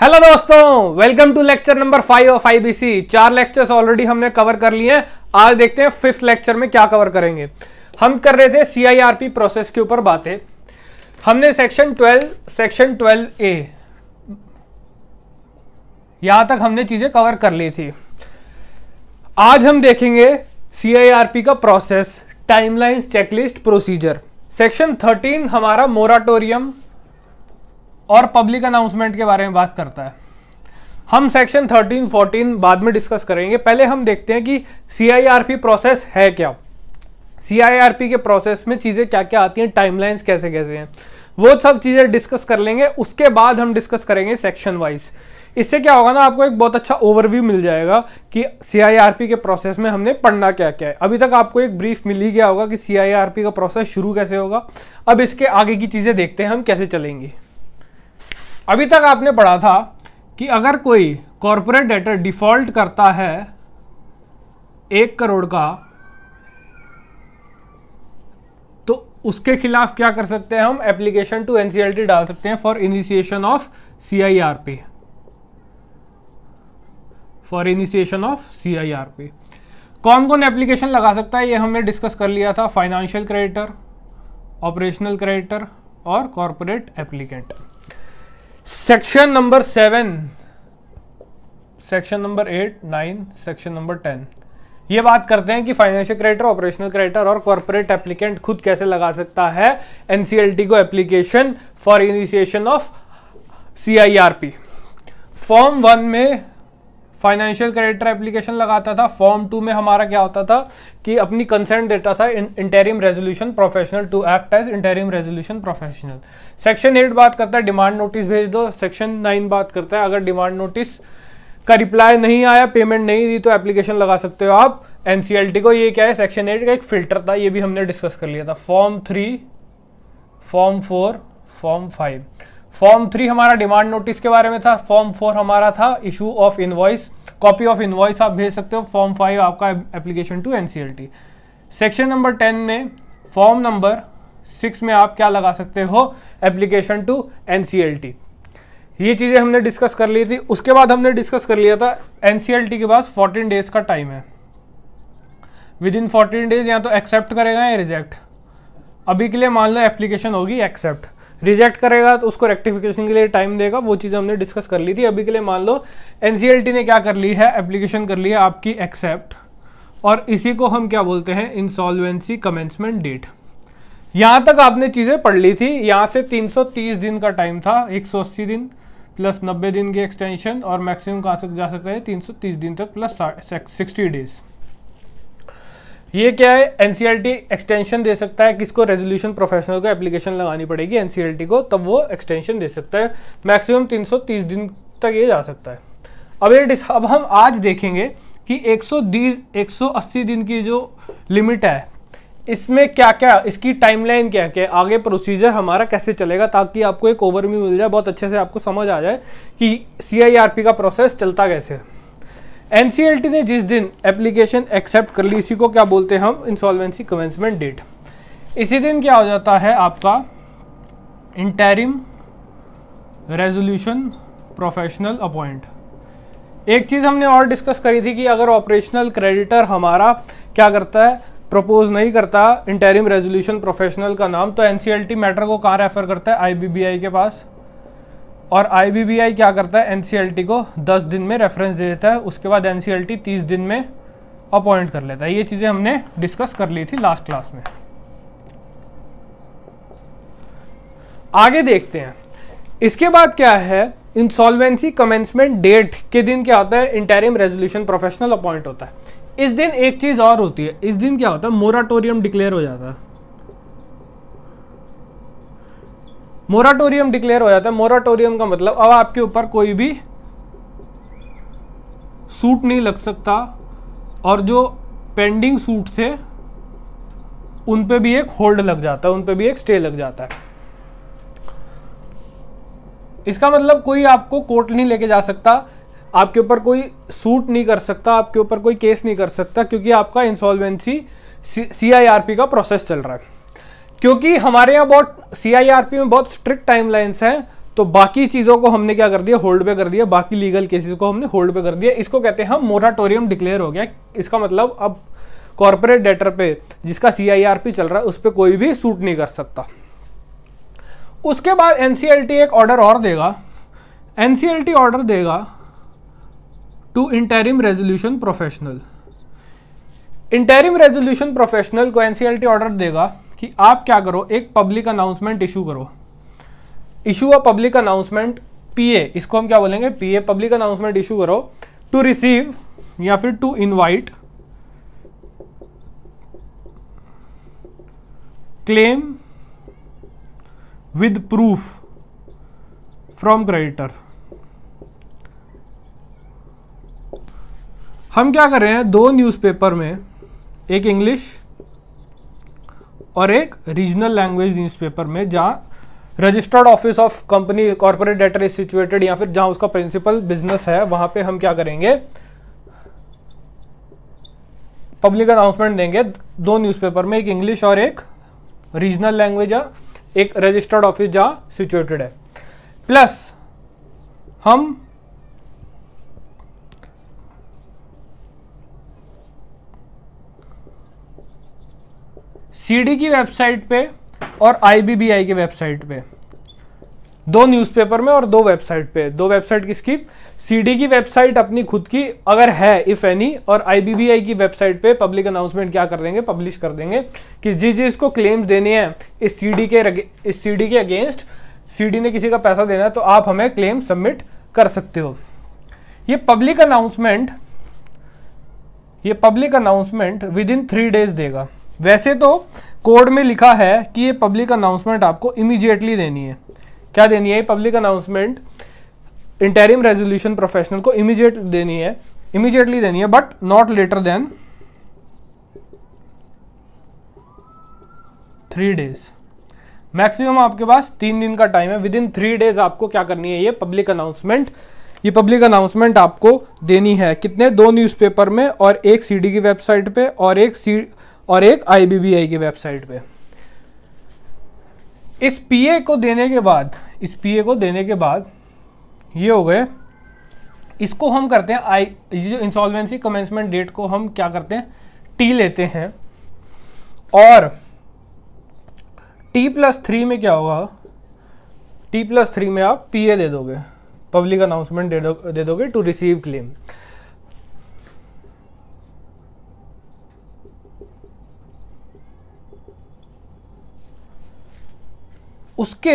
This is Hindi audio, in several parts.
हेलो दोस्तों welcome to lecture number five of IBC चार लेक्चर्स ऑलरेडी हमने कवर कर लिए हैं आज देखते हैं फिफ्थ लेक्चर में क्या कवर करेंगे हम कर रहे थे सीआईआरपी प्रोसेस के ऊपर बातें हमने सेक्शन 12 सेक्शन 12 ए यहां तक हमने चीजें कवर कर ली थी आज हम देखेंगे सीआईआरपी का process timelines checklist procedure section 13 हमारा मोराटोरियम और पब्लिक अनाउंसमेंट के बारे में बात करता है हम सेक्शन 13, 14 बाद में डिस्कस करेंगे पहले हम देखते हैं कि सीआईआरपी प्रोसेस है क्या सीआईआरपी के प्रोसेस में चीज़ें क्या क्या आती हैं टाइमलाइंस कैसे कैसे हैं वो सब चीज़ें डिस्कस कर लेंगे उसके बाद हम डिस्कस करेंगे सेक्शन वाइज इससे क्या होगा ना आपको एक बहुत अच्छा ओवरव्यू मिल जाएगा कि सीआईआरपी के प्रोसेस में हमने पढ़ना क्या क्या है अभी तक आपको एक ब्रीफ मिल ही गया होगा कि सीआईआरपी का प्रोसेस शुरू कैसे होगा अब इसके आगे की चीज़ें देखते हैं हम कैसे चलेंगे अभी तक आपने पढ़ा था कि अगर कोई कॉरपोरेट डेटर डिफ़ॉल्ट करता है एक करोड़ का तो उसके खिलाफ क्या कर सकते हैं हम एप्लीकेशन टू एनसीएलटी डाल सकते हैं for initiation of CIRP for initiation of CIRP कौन कौन एप्लीकेशन लगा सकता है ये हमने डिस्कस कर लिया था फाइनेंशियल क्रेडिटर ऑपरेशनल क्रेडिटर और corporate applicant section number seven section number eight nine section number ten ये बात करते हैं कि फाइनेंशियल क्रेडिटर ऑपरेशनल क्रेडिटर और कॉर्पोरेट एप्लीकेंट खुद कैसे लगा सकता है एनसीएलटी को application for initiation of CIRP form one में फाइनेंशियल क्रेडिटर एप्लीकेशन लगाता था फॉर्म टू में हमारा क्या होता था कि अपनी कंसेंट देता था interim resolution professional to act as interim resolution professional section eight बात करता है डिमांड नोटिस भेज दो सेक्शन नाइन बात करता है अगर डिमांड नोटिस का रिप्लाई नहीं आया पेमेंट नहीं दी तो एप्लीकेशन लगा सकते हो आप एनसीएलटी को ये क्या है सेक्शन एट का एक फिल्टर था ये भी हमने डिस्कस कर लिया था form three form four form five form three हमारा डिमांड नोटिस के बारे में था फॉर्म फोर हमारा था issue of invoice copy of invoice आप भेज सकते हो फॉर्म फाइव आपका application to NCLT section number ten में फॉर्म नंबर सिक्स में आप क्या लगा सकते हो एप्लीकेशन टू एनसीएलटी ये चीज़ें हमने डिस्कस कर ली थी उसके बाद हमने डिस्कस कर लिया था एनसीएलटी के पास फोर्टीन डेज का टाइम है विद इन फोर्टीन डेज या तो एक्सेप्ट करेगा या रिजेक्ट अभी के लिए मान लो एप्लीकेशन होगी एक्सेप्ट रिजेक्ट करेगा तो उसको रेक्टिफिकेशन के लिए टाइम देगा वो चीज़ हमने डिस्कस कर ली थी अभी के लिए मान लो एन ने क्या कर ली है एप्लीकेशन कर ली है आपकी एक्सेप्ट और इसी को हम क्या बोलते हैं इंसॉल्वेंसी कमेंसमेंट डेट यहाँ तक आपने चीज़ें पढ़ ली थी यहाँ से 330 दिन का टाइम था 180 दिन प्लस 90 दिन की एक्सटेंशन और मैक्सिमम कहाँ से जा सकता है 330 दिन तक प्लस 60 डेज़ ये क्या है एनसीएलटी एक्सटेंशन e दे सकता है किसको रेजोल्यूशन प्रोफेशनल को एप्लीकेशन लगानी पड़ेगी एनसीएलटी e को तब वो एक्सटेंशन दे सकता है मैक्सिमम 330 दिन तक ये जा सकता है अब ये अब हम आज देखेंगे कि 100 180 दिन की जो लिमिट है इसमें क्या क्या इसकी टाइमलाइन क्या क्या है आगे प्रोसीजर हमारा कैसे चलेगा ताकि आपको एक ओवरव्यू मिल जाए बहुत अच्छे से आपको समझ आ जाए कि सी का प्रोसेस चलता कैसे है एनसीएलटी ने जिस दिन एप्लीकेशन एक्सेप्ट कर ली इसी को क्या बोलते हैं हम इंसॉल्वेंसी कमेंसमेंट डेट इसी दिन क्या हो जाता है आपका इंटेरिम रेजोल्यूशन प्रोफेशनल अपॉइंट एक चीज़ हमने और डिस्कस करी थी कि अगर ऑपरेशनल क्रेडिटर हमारा क्या करता है प्रपोज नहीं करता इंटेरिम रेजोल्यूशन प्रोफेशनल का नाम तो एनसीएलटी मैटर को कहाँ रेफर करता है आईबीबीआई के पास और आई क्या करता है एन को दस दिन में रेफरेंस दे देता है उसके बाद एन सी तीस दिन में अपॉइंट कर लेता है ये चीज़ें हमने डिस्कस कर ली थी लास्ट क्लास में आगे देखते हैं इसके बाद क्या है इंसॉल्वेंसी कमेंसमेंट डेट के दिन क्या होता है इंटेरिम रेजोल्यूशन प्रोफेशनल अपॉइंट होता है इस दिन एक चीज़ और होती है इस दिन क्या होता है मोराटोरियम डिक्लेयर हो जाता है मोराटोरियम डिक्लेयर हो जाता है मोराटोरियम का मतलब अब आपके ऊपर कोई भी सूट नहीं लग सकता और जो पेंडिंग सूट थे उन पे भी एक होल्ड लग जाता है उन पे भी एक स्टे लग जाता है इसका मतलब कोई आपको कोर्ट नहीं लेके जा सकता आपके ऊपर कोई सूट नहीं कर सकता आपके ऊपर कोई केस नहीं कर सकता क्योंकि आपका insolvency C I R P का प्रोसेस चल रहा है क्योंकि हमारे यहाँ बहुत सीआईआरपी में बहुत स्ट्रिक्ट टाइमलाइंस हैं तो बाकी चीज़ों को हमने क्या कर दिया होल्ड पे कर दिया बाकी लीगल केसेस को हमने होल्ड पे कर दिया इसको कहते हैं हम मोराटोरियम डिक्लेयर हो गया इसका मतलब अब कॉरपोरेट डेटर पे जिसका सीआईआरपी चल रहा है उस पर कोई भी सूट नहीं कर सकता उसके बाद एनसीएलटी एक ऑर्डर और देगा एनसीएलटी ऑर्डर देगा to interim resolution professional interim resolution professional को एनसीएलटी ऑर्डर देगा कि आप क्या करो एक पब्लिक अनाउंसमेंट इशू करो issue a public announcement PA इसको हम क्या बोलेंगे पीए पब्लिक अनाउंसमेंट इशू करो टू रिसीव या फिर to invite claim with proof from creditor हम क्या कर रहे हैं दो न्यूज़पेपर में एक इंग्लिश और एक रीजनल लैंग्वेज न्यूज़पेपर में जहाँ registered office of company corporate debtor is situated या फिर जहाँ उसका प्रिंसिपल बिजनेस है वहाँ पे हम क्या करेंगे पब्लिक अनाउंसमेंट देंगे दो न्यूज़पेपर में एक इंग्लिश और एक रीजनल लैंग्वेज या एक रजिस्टर्ड ऑफिस जहाँ सिचुएटेड है प्लस हम सीडी की वेबसाइट पे और आईबीबीआई की वेबसाइट पे दो न्यूज़पेपर में और दो वेबसाइट पे दो वेबसाइट किसकी सीडी की वेबसाइट अपनी खुद की अगर है इफ एनी और आईबीबीआई की वेबसाइट पे पब्लिक अनाउंसमेंट क्या कर देंगे पब्लिश कर देंगे कि जिस जिसको क्लेम्स देने हैं इस सीडी के इस सीडी के अगेंस्ट सीडी ने किसी का पैसा देना है तो आप हमें क्लेम सबमिट कर सकते हो ये पब्लिक अनाउंसमेंट ये public announcement within three days देगा वैसे तो कोड में लिखा है कि ये पब्लिक अनाउंसमेंट आपको इमीजिएटली देनी है क्या देनी है public announcement interim resolution professional को इमीजिएट देनी है इमीजिएटली देनी है but not later than three days maximum आपके पास तीन दिन का टाइम है विद इन थ्री डेज आपको क्या करनी है ये पब्लिक अनाउंसमेंट ये पब्लिक अनाउंसमेंट आपको देनी है कितने दो न्यूज़पेपर में और एक सीडी की वेबसाइट पे और एक सी और एक आई की वेबसाइट पे इस पीए को देने के बाद इस पीए को देने के बाद ये हो गए इसको हम करते हैं आई ये जो इंसॉल्वेंसी कमेंसमेंट डेट को हम क्या करते हैं टी लेते हैं और टी प्लस थ्री में क्या होगा टी प्लस थ्री में आप पीए दे दोगे पब्लिक अनाउंसमेंट दे दोगे टू रिसीव क्लेम उसके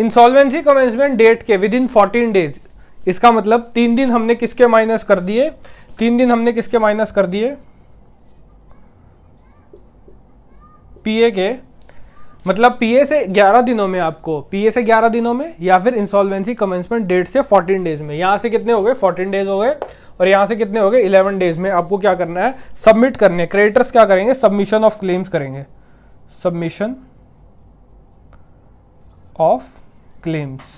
इंसॉल्वेंसी कमेंसमेंट डेट के विद इन फोर्टीन डेज इसका मतलब तीन दिन हमने किसके माइनस कर दिए तीन दिन हमने किसके माइनस कर दिए पीए के मतलब पीए से 11 दिनों में आपको पीए से 11 दिनों में या फिर इंसॉल्वेंसी कमेंसमेंट डेट से 14 डेज में यहाँ से कितने हो गए 14 डेज हो गए और यहाँ से कितने हो गए 11 डेज में आपको क्या करना है सबमिट करने क्रेडिटर्स क्या करेंगे सबमिशन ऑफ क्लेम्स करेंगे सबमिशन ऑफ क्लेम्स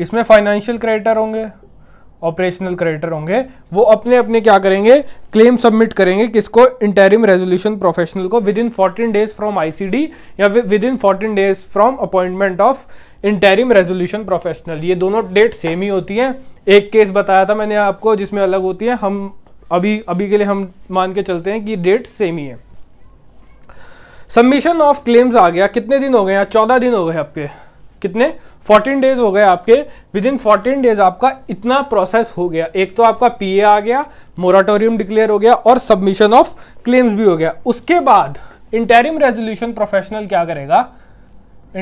इसमें फाइनेंशियल क्रेडिटर होंगे ऑपरेशनल क्रेडिटर होंगे वो अपने अपने क्या करेंगे क्लेम सबमिट करेंगे किसको इंटरिम रेजोल्यूशन प्रोफेशनल को within fourteen days from ICD या within fourteen days from appointment of interim resolution professional ये दोनों डेट सेम ही होती हैं एक केस बताया था मैंने आपको जिसमें अलग होती है हम अभी अभी के लिए हम मान के चलते हैं कि डेट सेम ही है सबमिशन ऑफ क्लेम्स आ गया कितने दिन हो गए चौदह दिन हो गए आपके कितने 14 डेज हो गए आपके विद इन फोर्टीन डेज आपका इतना प्रोसेस हो गया एक तो आपका पीए आ गया मोराटोरियम डिक्लेयर हो गया और सबमिशन ऑफ क्लेम्स भी हो गया उसके बाद इंटेरिम रेजोल्यूशन प्रोफेशनल क्या करेगा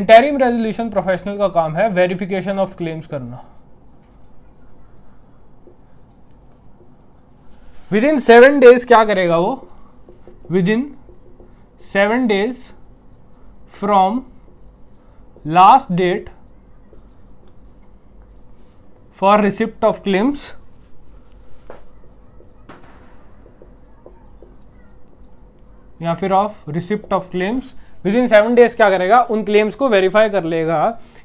इंटेरिम रेजोल्यूशन प्रोफेशनल का काम है वेरिफिकेशन ऑफ क्लेम्स करना विद इन सेवन डेज क्या करेगा वो within seven days from last date for receipt of claims या फिर of receipt of claims within seven days क्या करेगा उन क्लेम्स को वेरीफाई कर लेगा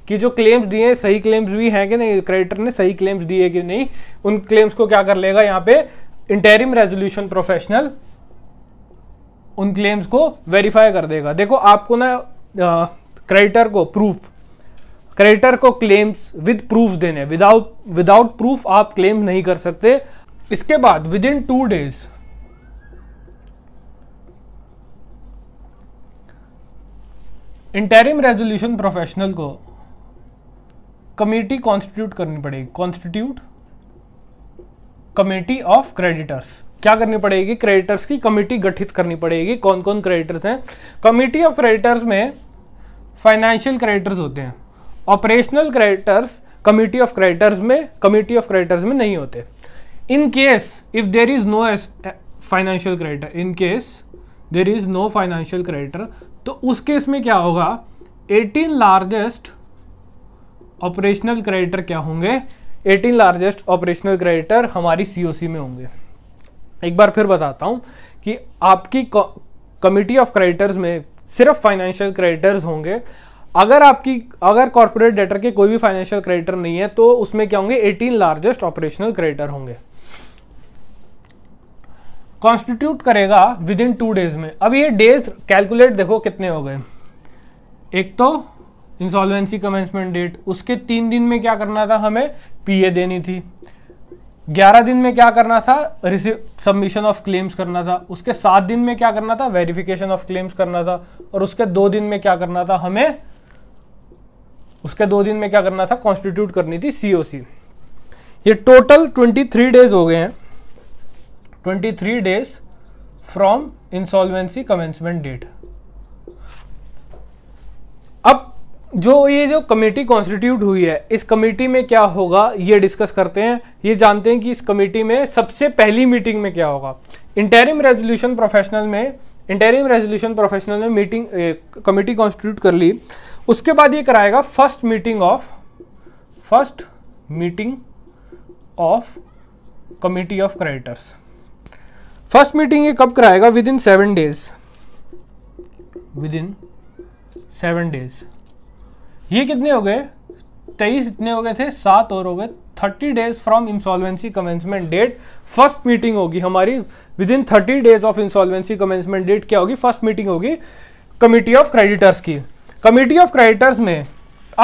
कि जो क्लेम्स दिए सही क्लेम्स भी हैं कि नहीं क्रेडिटर ने सही क्लेम्स दिए कि नहीं उन क्लेम्स को क्या कर लेगा यहाँ पे इंटेरिम रेजोल्यूशन प्रोफेशनल उन क्लेम्स को वेरीफाई कर देगा देखो आपको ना क्रेडिटर को प्रूफ क्रेडिटर को क्लेम्स विद प्रूफ देने विदाउट विदाउट प्रूफ आप क्लेम नहीं कर सकते इसके बाद within two days interim resolution professional को कमेटी कॉन्स्टिट्यूट करनी पड़ेगी कॉन्स्टिट्यूट कमेटी ऑफ क्रेडिटर्स क्या करनी पड़ेगी क्रेडिटर्स की कमेटी गठित करनी पड़ेगी कौन कौन क्रेडिटर्स हैं कमेटी ऑफ क्रेडिटर्स में फाइनेंशियल क्रेडिटर्स होते हैं operational creditors committee of creditors में कमिटी ऑफ क्रेडिटर्स में नहीं होते in case if there is no financial creditor in case there is no financial creditor तो उस केस में क्या होगा 18 लार्जेस्ट ऑपरेशनल क्रेडिटर क्या होंगे 18 लार्जेस्ट ऑपरेशनल क्रेडिटर हमारी सीओसी में होंगे एक बार फिर बताता हूं कि आपकी कमिटी ऑफ क्रेडिटर्स में सिर्फ फाइनेंशियल क्रेडिटर्स होंगे अगर आपकी अगर कॉर्पोरेट डेटर के कोई भी फाइनेंशियल क्रेडिटर नहीं है तो उसमें क्या होंगे 18 लार्जेस्ट ऑपरेशनल क्रेडिटर होंगे कॉन्स्टिट्यूट करेगा विद इन टू डेज में अब ये डेज कैलकुलेट देखो कितने हो गए एक तो इंसॉल्वेंसी कमेंसमेंट डेट उसके तीन दिन में क्या करना था हमें पीए देनी थी ग्यारह दिन में क्या करना था रिसीव सबमिशन ऑफ क्लेम्स करना था उसके सात दिन में क्या करना था वेरिफिकेशन ऑफ क्लेम्स करना था और उसके दो दिन में क्या करना था हमें उसके दो दिन में क्या करना था कॉन्स्टिट्यूट करनी थी सीओसी ये टोटल 23 डेज हो गए हैं 23 days from insolvency commencement date अब जो ये जो कमेटी कॉन्स्टिट्यूट हुई है इस कमेटी में क्या होगा ये डिस्कस करते हैं ये जानते हैं कि इस कमेटी में सबसे पहली मीटिंग में क्या होगा इंटेरिम रेजोल्यूशन प्रोफेशनल में इंटेरिम रेजोल्यूशन प्रोफेशनल ने मीटिंग कमेटी कॉन्स्टिट्यूट कर ली उसके बाद ये कराएगा first meeting of first meeting of committee of creditors first meeting ये कब कराएगा within seven days within seven days ये कितने हो गए तेईस इतने हो गए थे सात और हो गए thirty days from insolvency commencement date first meeting होगी हमारी within thirty days of insolvency commencement date क्या होगी फर्स्ट मीटिंग होगी कमेटी ऑफ क्रेडिटर्स की कमेटी ऑफ क्रेडिटर्स में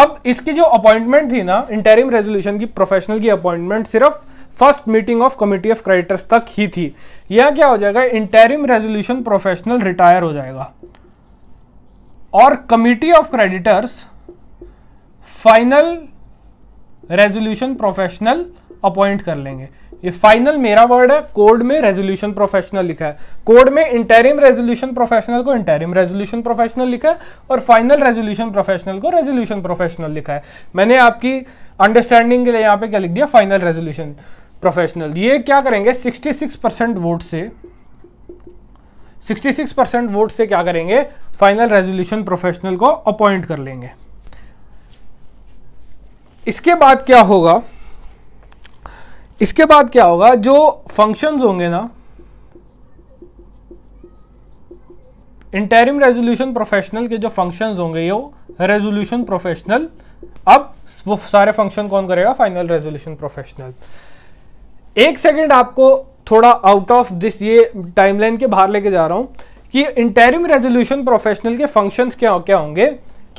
अब इसकी जो अपॉइंटमेंट थी ना इंटरिम रेजोल्यूशन की प्रोफेशनल की अपॉइंटमेंट सिर्फ first meeting of committee of creditors तक ही थी यह क्या हो जाएगा इंटरिम रेजोल्यूशन प्रोफेशनल रिटायर हो जाएगा और committee of creditors final resolution professional appoint कर लेंगे ये फाइनल मेरा वर्ड है कोड में रेजोल्यूशन प्रोफेशनल लिखा है कोड में इंटरिम रेजोल्यूशन प्रोफेशनल को इंटरिम रेजोल्यूशन प्रोफेशनल लिखा है और फाइनल रेजोल्यूशन प्रोफेशनल को रेजोल्यूशन प्रोफेशनल लिखा है मैंने आपकी अंडरस्टैंडिंग के लिए यहाँ पे क्या लिख दिया फाइनल रेजोल्यूशन प्रोफेशनल ये क्या करेंगे सिक्सटी वोट से सिक्सटी वोट से क्या करेंगे फाइनल रेजोल्यूशन प्रोफेशनल को अपॉइंट कर लेंगे इसके बाद क्या होगा इसके बाद क्या होगा जो फंक्शंस होंगे ना इंटेरिम रेजोल्यूशन प्रोफेशनल के जो फंक्शंस होंगे ये रेजोल्यूशन प्रोफेशनल अब वो सारे फंक्शन कौन करेगा फाइनल रेजोल्यूशन प्रोफेशनल एक सेकंड आपको थोड़ा आउट ऑफ दिस ये टाइमलाइन के बाहर लेके जा रहा हूं कि इंटेरिम रेजोल्यूशन प्रोफेशनल के फंक्शन क्या क्या होंगे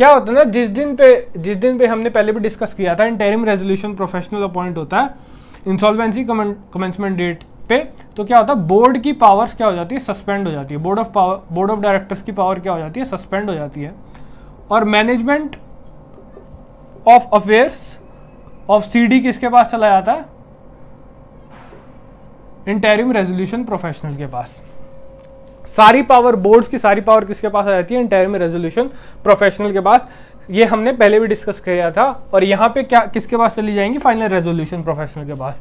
क्या होता है ना जिस दिन पे जिस दिन पे हमने पहले भी डिस्कस किया था इंटेरिम रेजोल्यूशन प्रोफेशनल अपॉइंट होता है इंसॉल्वेंसी कमेंसमेंट डेट पे तो क्या होता है बोर्ड की पावर्स क्या हो जाती है सस्पेंड हो जाती है board of power board of directors की पावर क्या हो जाती है सस्पेंड हो जाती है और management of affairs of CD किसके पास चला जाता है इंटेरिम रेजोल्यूशन प्रोफेशनल के पास सारी पावर बोर्ड्स की सारी पावर किसके पास आ जाती है इंटेरिम रेजोल्यूशन प्रोफेशनल के पास ये हमने पहले भी डिस्कस किया था और यहाँ पे क्या किसके पास चली जाएंगी फाइनल रेजोल्यूशन प्रोफेशनल के पास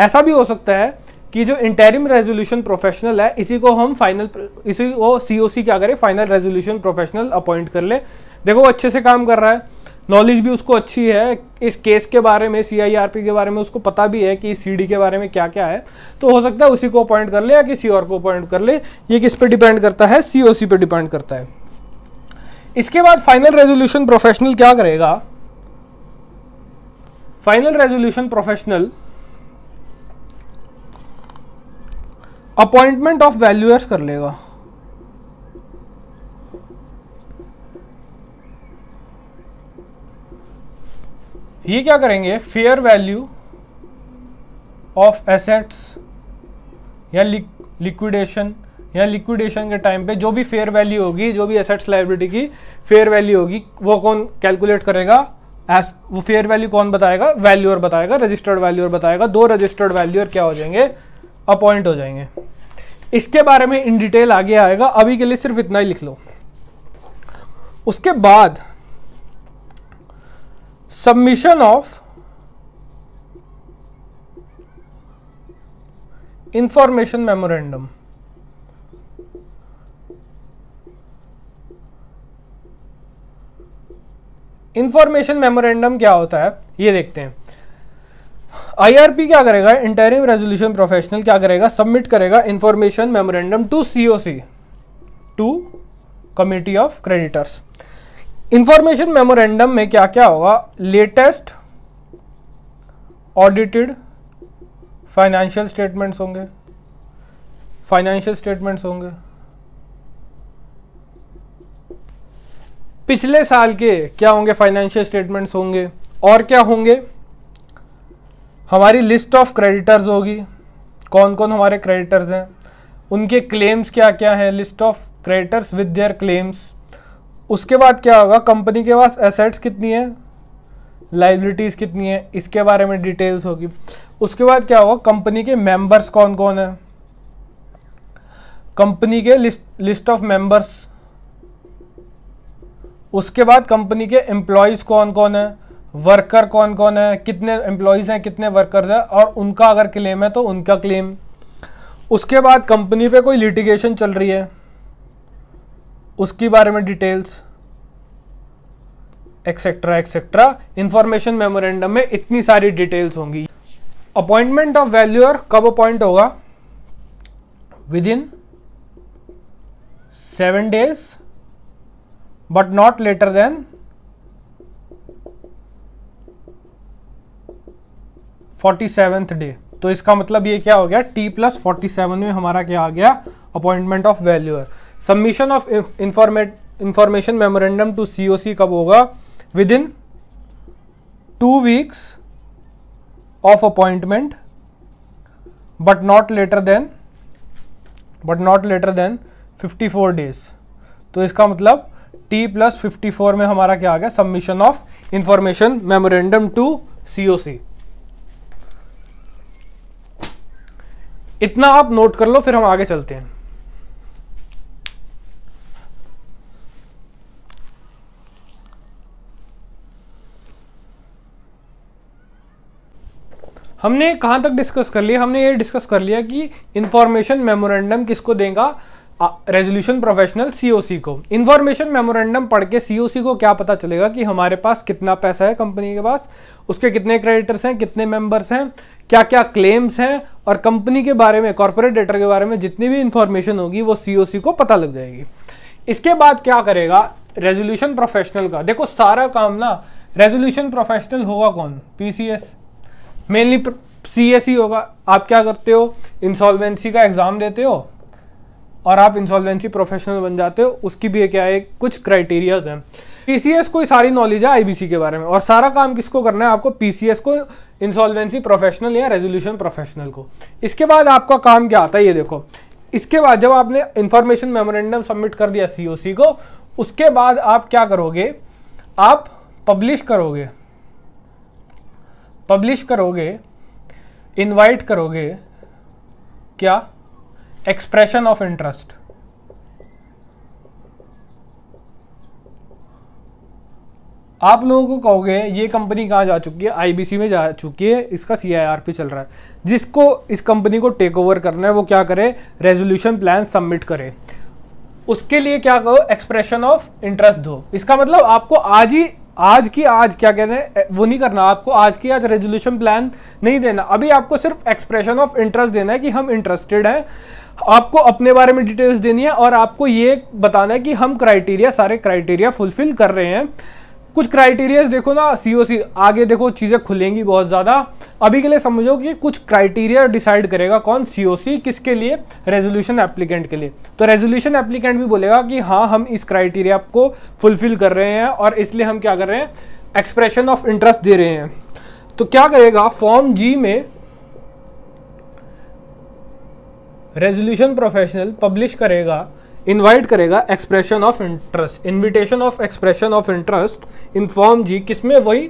ऐसा भी हो सकता है कि जो इंटेरिम रेजोल्यूशन प्रोफेशनल है इसी को हम फाइनल इसी को सीओसी क्या करें फाइनल रेजोल्यूशन प्रोफेशनल अपॉइंट कर ले देखो वो अच्छे से काम कर रहा है नॉलेज भी उसको अच्छी है इस केस के बारे में सी के बारे में उसको पता भी है कि इस सी के बारे में क्या क्या है तो हो सकता है उसी को अपॉइंट कर ले या किसी और को अपॉइंट कर ले ये किस पर डिपेंड करता है सी ओ डिपेंड करता है इसके बाद फाइनल रेजोल्यूशन प्रोफेशनल क्या करेगा final resolution professional appointment of valuers कर लेगा ये क्या करेंगे फेयर वैल्यू ऑफ एसेट्स या लिक्विडेशन या लिक्विडेशन के टाइम पे जो भी फेयर वैल्यू होगी जो भी एसेट्स लाइब्रेटी की फेयर वैल्यू होगी वो कौन कैलकुलेट करेगा एस वो फेयर वैल्यू कौन बताएगा वैल्यूअर बताएगा रजिस्टर्ड वैल्यूअर बताएगा दो रजिस्टर्ड वैल्यूअर क्या हो जाएंगे अपॉइंट हो जाएंगे इसके बारे में इन डिटेल आगे आएगा अभी के लिए सिर्फ इतना ही लिख लो उसके बाद submission of information memorandum information memorandum क्या होता है ये देखते हैं आईआरपी क्या करेगा इंटरिम रेजोल्यूशन प्रोफेशनल क्या करेगा सबमिट करेगा information memorandum to COC to committee of creditors information memorandum में क्या क्या होगा लेटेस्ट ऑडिटेड फाइनेंशियल स्टेटमेंट्स होंगे फाइनेंशियल स्टेटमेंट्स होंगे पिछले साल के क्या होंगे फाइनेंशियल स्टेटमेंट्स होंगे और क्या होंगे हमारी लिस्ट ऑफ क्रेडिटर्स होगी कौन कौन हमारे क्रेडिटर्स हैं उनके क्लेम्स क्या क्या हैं list of creditors with their claims उसके बाद क्या होगा कंपनी के पास एसेट्स कितनी है लाइबिलिटीज़ कितनी है इसके बारे में डिटेल्स होगी उसके बाद क्या होगा कंपनी के मेंबर्स कौन कौन है कंपनी के लिस्ट लिस्ट ऑफ मेंबर्स उसके बाद कंपनी के एम्प्लॉयज़ कौन कौन है वर्कर कौन कौन है कितने एम्प्लॉयज़ हैं कितने वर्कर्स हैं और उनका अगर क्लेम है तो उनका क्लेम उसके बाद कंपनी पे कोई लिटिगेशन चल रही है उसके बारे में details etcetera etcetera information memorandum में इतनी सारी डिटेल्स होंगी अपॉइंटमेंट ऑफ वैल्यूअर कब अपॉइंट होगा within seven days not later than forty 47th day तो इसका मतलब ये क्या हो गया t प्लस फोर्टी में हमारा क्या आ गया appointment of valuer submission of इंफॉर्मेट इंफॉर्मेशन मेमोरेंडम टू सी कब होगा within two weeks of appointment but not later than but not later than 54 days तो इसका मतलब टी प्लस फिफ्टी फोर में हमारा क्या आ गया submission of information memorandum to COC इतना आप नोट कर लो फिर हम आगे चलते हैं हमने कहां तक डिस्कस कर लिया हमने ये डिस्कस कर लिया कि इंफॉर्मेशन मेमोरेंडम किसको देगा रेजोल्यूशन प्रोफेशनल सीओसी को इन्फॉर्मेशन मेमोरेंडम पढ़ के सीओसी को क्या पता चलेगा कि हमारे पास कितना पैसा है कंपनी के पास उसके कितने क्रेडिटर्स हैं कितने मेंबर्स हैं क्या क्या क्लेम्स हैं और कंपनी के बारे में कॉर्पोरेट डेटर के बारे में जितनी भी इंफॉर्मेशन होगी वो सीओसी को पता लग जाएगी इसके बाद क्या करेगा रेजोल्यूशन प्रोफेशनल का देखो सारा काम ना रेजोल्यूशन प्रोफेशनल होगा कौन पीसीएस मेनली सीएसई होगा आप क्या करते हो इंसॉल्वेंसी का एग्जाम देते हो और आप इंसॉल्वेंसी प्रोफेशनल बन जाते हो उसकी भी क्या है कुछ क्राइटेरियाज हैं पीसीएस को सारी नॉलेज है आईबीसी के बारे में और सारा काम किसको करना है आपको पीसीएस को इंसॉल्वेंसी प्रोफेशनल या रेजोल्यूशन प्रोफेशनल को इसके बाद आपका काम क्या आता है ये देखो इसके बाद जब आपने इंफॉर्मेशन मेमोरेंडम सबमिट कर दिया सीओसी को उसके बाद आप क्या करोगे आप पब्लिश करोगे पब्लिश करोगे इनवाइट करोगे क्या एक्सप्रेशन ऑफ इंटरेस्ट आप लोगों को कहोगे ये कंपनी कहाँ जा चुकी है आईबीसी में जा चुकी है इसका सीआईआरपी चल रहा है जिसको इस कंपनी को टेक ओवर करना है वो क्या करे रेजोल्यूशन प्लान सबमिट करे उसके लिए क्या करो एक्सप्रेशन ऑफ इंटरेस्ट दो इसका मतलब आपको आज ही आज की आज क्या कहते हैं वो नहीं करना आपको आज की आज रेजोल्यूशन प्लान नहीं देना अभी आपको सिर्फ एक्सप्रेशन ऑफ इंटरेस्ट देना है कि हम इंटरेस्टेड हैं आपको अपने बारे में डिटेल्स देनी है और आपको ये बताना है कि हम क्राइटेरिया सारे क्राइटेरिया फुलफिल कर रहे हैं कुछ क्राइटेरियाज देखो ना सीओसी आगे देखो चीज़ें खुलेंगी बहुत ज़्यादा अभी के लिए समझो कि कुछ क्राइटेरिया डिसाइड करेगा कौन सीओसी किसके लिए रेजोल्यूशन एप्लीकेंट के लिए तो रेजोल्यूशन एप्लीकेंट भी बोलेगा कि हाँ हम इस क्राइटेरिया को फुलफिल कर रहे हैं और इसलिए हम क्या कर रहे हैं एक्सप्रेशन ऑफ इंटरेस्ट दे रहे हैं तो क्या करेगा फॉर्म जी में रेजोल्यूशन प्रोफेशनल पब्लिश करेगा इनवाइट करेगा expression of interest invitation of expression of interest in form G किसमें वही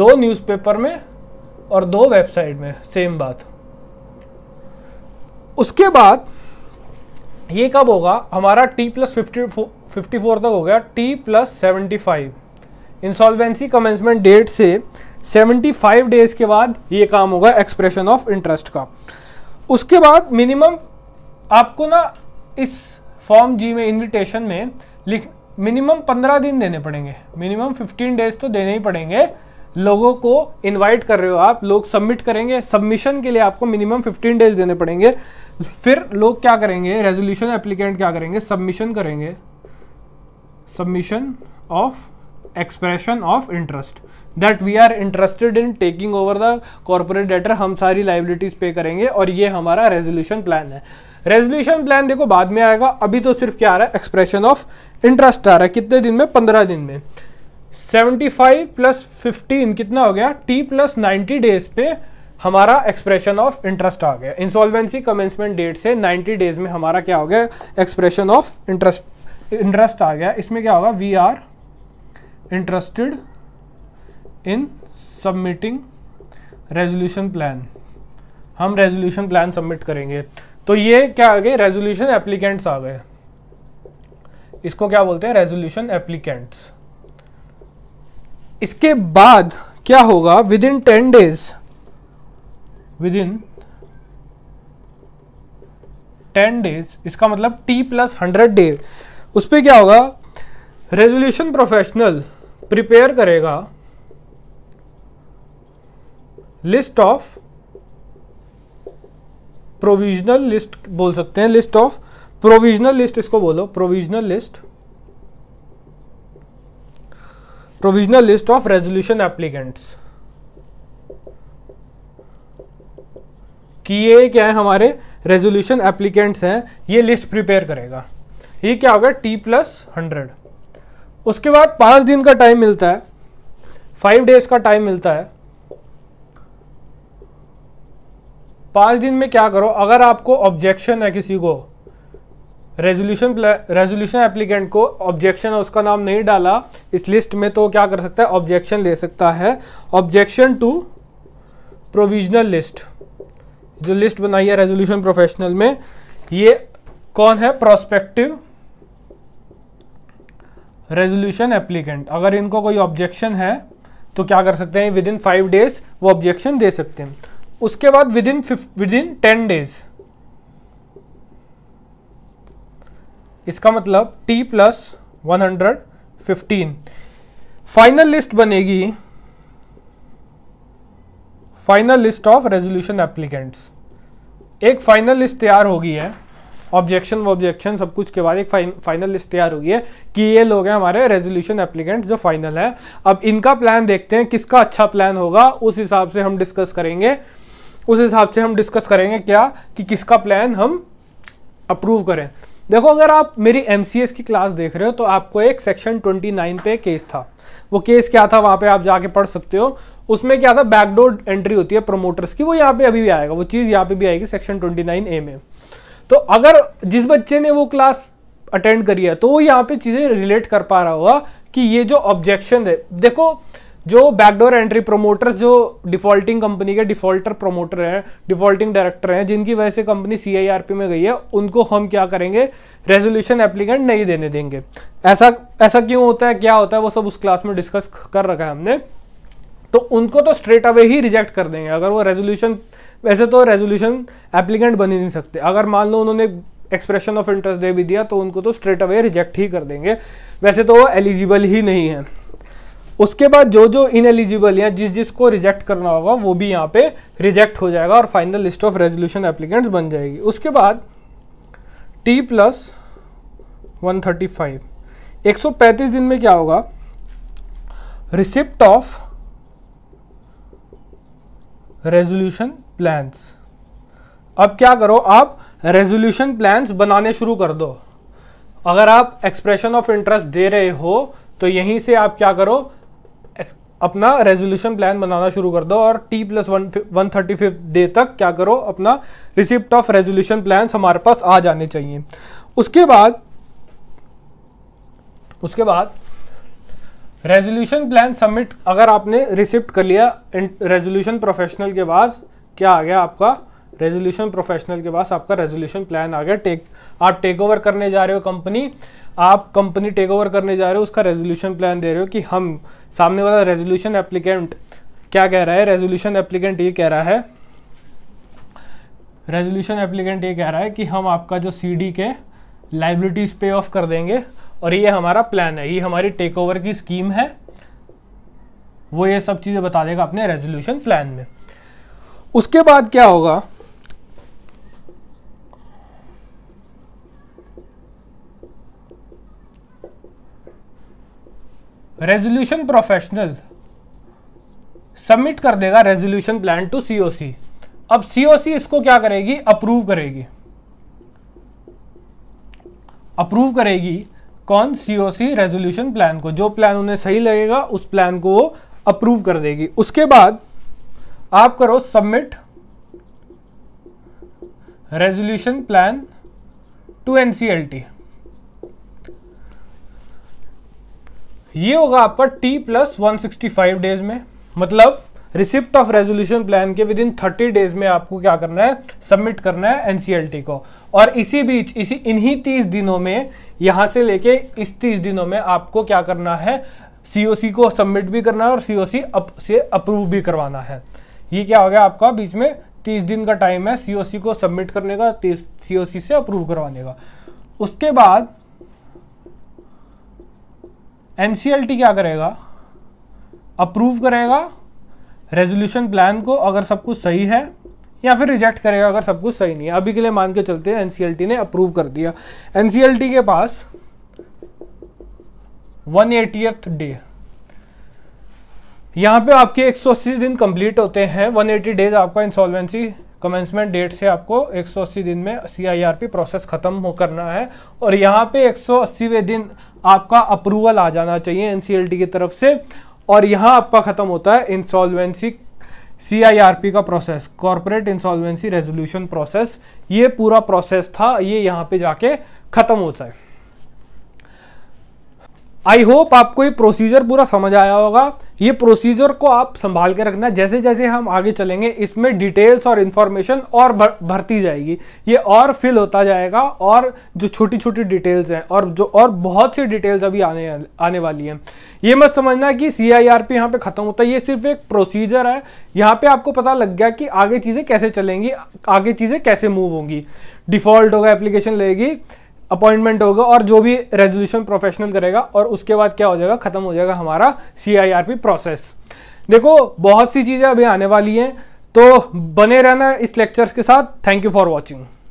दो न्यूज़पेपर में और दो वेबसाइट में सेम बात उसके बाद ये कब होगा हमारा टी प्लस फिफ्टी फोर तक हो गया T plus seventy five insolvency commencement date से फाइव डेज के बाद ये काम होगा एक्सप्रेशन ऑफ इंटरेस्ट का उसके बाद मिनिमम आपको ना इस फॉर्म जी में इनविटेशन में लिख मिनिमम पंद्रह दिन देने पड़ेंगे मिनिमम फिफ्टीन डेज तो देने ही पड़ेंगे लोगों को इनवाइट कर रहे हो आप लोग सबमिट करेंगे सबमिशन के लिए आपको मिनिमम फिफ्टीन डेज देने पड़ेंगे फिर लोग क्या करेंगे रेजोल्यूशन एप्लीकेंट क्या करेंगे सबमिशन करेंगे submission of expression of interest that we are interested in taking over the corporate debtor हम सारी लाइबिलिटीज़ पे करेंगे और ये हमारा रेजोल्यूशन प्लान है रेजोल्यूशन प्लान देखो बाद में आएगा अभी तो सिर्फ क्या आ रहा है एक्सप्रेशन ऑफ इंटरेस्ट आ रहा है कितने दिन में पंद्रह दिन में सेवेंटी फाइव प्लस फिफ्टीन कितना हो गया टी प्लस नाइन्टी डेज पे हमारा एक्सप्रेशन ऑफ इंटरेस्ट आ गया इंसॉल्वेंसी कमेंसमेंट डेट से 90 डेज में हमारा क्या हो गया एक्सप्रेशन ऑफ इंटरेस्ट इंटरेस्ट आ गया इसमें क्या होगा we are interested in submitting resolution plan हम रेजोल्यूशन प्लान सबमिट करेंगे तो ये क्या आ गए रेजोल्यूशन एप्लीकेंट्स आ गए इसको क्या बोलते हैं रेजोल्यूशन एप्लीकेंट्स इसके बाद क्या होगा within ten days within ten days इसका मतलब टी प्लस हंड्रेड डे उस पर क्या होगा रेजोल्यूशन प्रोफेशनल प्रिपेयर करेगा लिस्ट ऑफ प्रोविजनल लिस्ट बोल सकते हैं लिस्ट ऑफ प्रोविजनल लिस्ट इसको बोलो provisional list provisional list of resolution applicants कि ये क्या है हमारे रेजोल्यूशन एप्लीकेंट्स हैं ये लिस्ट प्रिपेयर करेगा ये क्या होगा टी प्लस हंड्रेड उसके बाद पांच दिन का टाइम मिलता है फाइव डेज का टाइम मिलता है पाँच दिन में क्या करो अगर आपको ऑब्जेक्शन है किसी को रेजोल्यूशन रेजोल्यूशन एप्लीकेंट को ऑब्जेक्शन उसका नाम नहीं डाला इस लिस्ट में तो क्या कर सकता है ऑब्जेक्शन ले सकता है ऑब्जेक्शन टू प्रोविजनल लिस्ट जो लिस्ट बनाई है रेजोल्यूशन प्रोफेशनल में ये कौन है प्रोस्पेक्टिव रेजोल्यूशन एप्लीकेंट अगर इनको कोई ऑब्जेक्शन है तो क्या कर सकते हैं विद इन फाइव डेज वो ऑब्जेक्शन दे सकते हैं उसके बाद within within ten days इसका मतलब T plus one hundred fifteen final list बनेगी final list of resolution applicants एक फाइनल लिस्ट तैयार होगी है ऑब्जेक्शन व ऑब्जेक्शन सब कुछ के बाद एक फाइनल लिस्ट तैयार होगी है कि ये लोग हैं हमारे रेजोल्यूशन एप्लीकेंट्स जो फाइनल है अब इनका प्लान देखते हैं किसका अच्छा प्लान होगा उस हिसाब से हम डिस्कस करेंगे उस हिसाब से हम डिस्कस करेंगे क्या कि किसका प्लान हम अप्रूव करें देखो अगर आप मेरी एम की क्लास देख रहे हो तो आपको एक सेक्शन 29 पे केस था वो केस क्या था वहाँ पे आप जाके पढ़ सकते हो उसमें क्या था बैकडोर एंट्री होती है प्रोमोटर्स की वो यहाँ पे अभी भी आएगा वो चीज़ यहाँ पे भी आएगी सेक्शन 29 ए में तो अगर जिस बच्चे ने वो क्लास अटेंड करी है तो वो यहाँ पे चीज़ें रिलेट कर पा रहा होगा कि ये जो ऑब्जेक्शन है देखो जो बैकडोर एंट्री प्रोमोटर्स जो डिफॉल्टिंग कंपनी के डिफॉल्टर प्रोमोटर हैं डिफॉल्टिंग डायरेक्टर हैं जिनकी वजह से कंपनी पी में गई है उनको हम क्या करेंगे रेजोल्यूशन एप्लीकेंट नहीं देने देंगे ऐसा ऐसा क्यों होता है क्या होता है वो सब उस क्लास में डिस्कस कर रखा है हमने तो उनको तो स्ट्रेट अवे ही रिजेक्ट कर देंगे अगर वो रेजोल्यूशन वैसे तो रेजोल्यूशन एप्लीकेंट बन ही नहीं सकते अगर मान लो उन्होंने एक्सप्रेशन ऑफ इंटरेस्ट दे भी दिया तो उनको तो स्ट्रेट अवे रिजेक्ट ही कर देंगे वैसे तो वो एलिजिबल ही नहीं है उसके बाद जो जो इनएलिजिबल या जिस जिस को रिजेक्ट करना होगा वो भी यहाँ पे रिजेक्ट हो जाएगा और final list of resolution applicants बन जाएगी उसके बाद T plus one thirty five एक सौ पैंतीस दिन में क्या होगा रिसिप्ट ऑफ रेजोल्यूशन प्लान्स अब क्या करो आप रेजोल्यूशन प्लान्स बनाने शुरू कर दो अगर आप एक्सप्रेशन ऑफ इंटरेस्ट दे रहे हो तो यहीं से आप क्या करो अपना रेजोल्यूशन प्लान बनाना शुरू कर दो और T plus one one thirty fifth day तक क्या करो अपना रिसिप्ट ऑफ रेजोल्यूशन प्लान हमारे पास आ जाने चाहिए उसके बाद उसके बाद रेजोल्यूशन प्लान सबमिट अगर आपने रिसिप्ट कर लिया रेजोल्यूशन प्रोफेशनल के बाद क्या आ गया आपका रेजोल्यूशन प्रोफेशनल के पास आपका रेजोल्यूशन प्लान आ गया टेक आप टेक ओवर करने जा रहे हो कंपनी आप कंपनी टेक ओवर करने जा रहे हो उसका रेजोल्यूशन प्लान दे रहे हो कि हम सामने वाला रेजोल्यूशन एप्लीकेंट क्या कह रहा है रेजोल्यूशन एप्लीकेंट ये कह रहा है रेजोल्यूशन एप्लीकेंट ये कह रहा है कि हम आपका जो सी के लाइबिलिटीज पे ऑफ कर देंगे और ये हमारा प्लान है ये हमारी टेक ओवर की स्कीम है वो ये सब चीज़ें बता देगा अपने रेजोल्यूशन प्लान में उसके बाद क्या होगा रेजोल्यूशन प्रोफेशनल सबमिट कर देगा रेजोल्यूशन प्लान टू सीओसी अब सीओसी इसको क्या करेगी अप्रूव करेगी अप्रूव करेगी कौन सीओसी रेजोल्यूशन प्लान को जो प्लान उन्हें सही लगेगा उस प्लान को वो अप्रूव कर देगी उसके बाद आप करो submit resolution plan to NCLT ये होगा आपका टी प्लस वन डेज में मतलब रिसिप्ट ऑफ रेजोल्यूशन प्लान के विद इन थर्टी डेज में आपको क्या करना है सबमिट करना है एनसीएलटी को और इसी बीच इसी इन्हीं तीस दिनों में यहाँ से लेके इस तीस दिनों में आपको क्या करना है सीओसी को सबमिट भी करना है और सीओसी अप, से अप्रूव भी करवाना है ये क्या हो गया आपका बीच में तीस दिन का टाइम है सीओसी को सबमिट करने का सीओसी से अप्रूव करवाने का उसके बाद एन क्या करेगा अप्रूव करेगा रेजोल्यूशन प्लान को अगर सब कुछ सही है या फिर रिजेक्ट करेगा अगर सब कुछ सही नहीं है अभी के लिए मान के चलते हैं एनसीएलटी ने अप्रूव कर दिया एनसीएलटी के पास वन एटीएथ डे यहां पे आपके 180 दिन कंप्लीट होते हैं 180 डेज आपका इंसॉल्वेंसी कमेंसमेंट डेट से आपको 180 दिन में सी प्रोसेस ख़त्म हो करना है और यहां पे 180वें दिन आपका अप्रूवल आ जाना चाहिए एनसीएलटी की तरफ से और यहाँ आपका ख़त्म होता है इंसॉल्वेंसी सीआईआरपी का process corporate insolvency resolution process ये पूरा प्रोसेस था ये यहाँ पे जाके ख़त्म होता है आई होप आपको ये प्रोसीजर पूरा समझ आया होगा ये प्रोसीजर को आप संभाल के रखना जैसे जैसे हम आगे चलेंगे इसमें डिटेल्स और इन्फॉर्मेशन और भर, भरती जाएगी ये और फिल होता जाएगा और जो छोटी छोटी डिटेल्स हैं और जो और बहुत सी डिटेल्स अभी आने आने वाली हैं ये मत समझना कि सी आई आर पी यहाँ पर ख़त्म होता है ये सिर्फ एक प्रोसीजर है यहाँ पर आपको पता लग गया कि आगे चीज़ें कैसे चलेंगी आगे चीज़ें कैसे मूव होंगी डिफ़ॉल्ट होगा एप्लीकेशन लेगी अपॉइंटमेंट होगा और जो भी रेजोल्यूशन प्रोफेशनल करेगा और उसके बाद क्या हो जाएगा खत्म हो जाएगा हमारा सी प्रोसेस देखो बहुत सी चीज़ें अभी आने वाली हैं तो बने रहना इस लेक्चर्स के साथ थैंक यू फॉर वॉचिंग